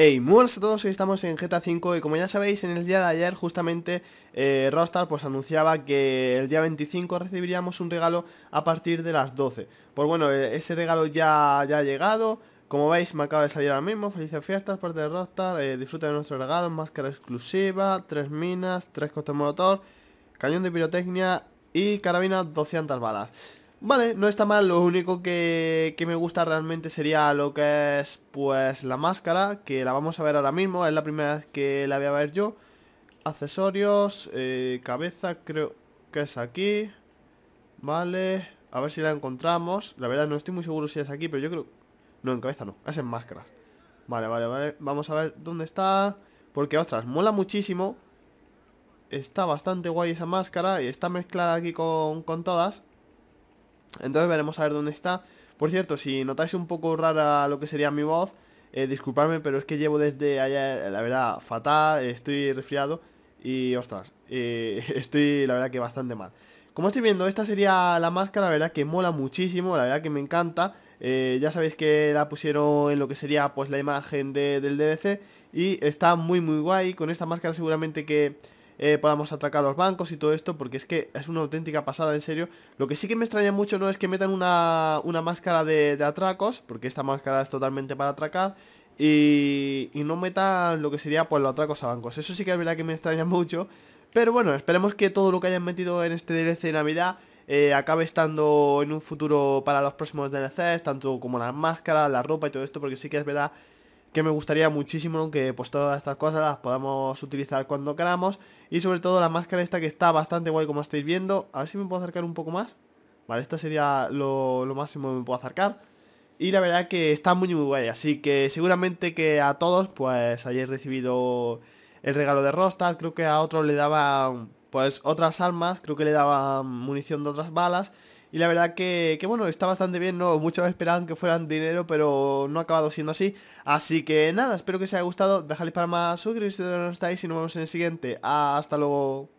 Hey, muy buenas a todos, hoy estamos en GTA 5 y como ya sabéis, en el día de ayer justamente eh, pues anunciaba que el día 25 recibiríamos un regalo a partir de las 12 Pues bueno, eh, ese regalo ya, ya ha llegado, como veis me acaba de salir ahora mismo, felices fiestas parte de Rockstar, eh, de nuestro regalo, máscara exclusiva, tres minas, tres costes motor, cañón de pirotecnia y carabina 200 balas Vale, no está mal, lo único que, me gusta realmente sería lo que es pues la máscara, que la vamos a ver ahora mismo, es la primera vez que la voy a ver yo. Accesorios, eh, cabeza creo que es aquí, vale, a ver si la encontramos, la verdad no estoy muy seguro si es aquí, pero yo creo... No, en cabeza no, es en máscara. Vale, vale, vale, vamos a ver dónde está, porque ostras, mola muchísimo, está bastante guay esa máscara y está mezclada aquí con, con todas... Entonces veremos a ver dónde está. Por cierto, si notáis un poco rara lo que sería mi voz, eh, disculpadme, pero es que llevo desde ayer, la verdad, fatal, estoy resfriado y ostras, eh, estoy la verdad que bastante mal. Como estáis viendo, esta sería la máscara, la verdad que mola muchísimo, la verdad que me encanta. Eh, ya sabéis que la pusieron en lo que sería pues la imagen del DLC y está muy muy guay. Con esta máscara seguramente que eh, podamos atracar los bancos y todo esto, porque es que es una auténtica pasada, en serio. Lo que sí que me extraña mucho no es que metan una, máscara de, atracos, porque esta máscara es totalmente para atracar, y, no metan lo que sería pues los atracos a bancos. Eso sí que es verdad que me extraña mucho, pero bueno, esperemos que todo lo que hayan metido en este DLC de Navidad... Eh, acabe estando en un futuro para los próximos DLCs, tanto como la máscara, la ropa y todo esto, porque sí que es verdad que me gustaría muchísimo que pues todas estas cosas las podamos utilizar cuando queramos y sobre todo la máscara esta que está bastante guay como estáis viendo, a ver si me puedo acercar un poco más vale, esta sería lo, lo máximo que me puedo acercar y la verdad que está muy muy guay, así que seguramente que a todos pues hayáis recibido el regalo de Rostar, creo que a otros le daban pues otras armas, creo que le daban munición de otras balas y la verdad que, bueno, está bastante bien, ¿no? Muchos esperaban que fueran dinero, pero no ha acabado siendo así. Así que nada, espero que os haya gustado. Dejadle para más suscribiros si no estáis y nos vemos en el siguiente. Hasta luego.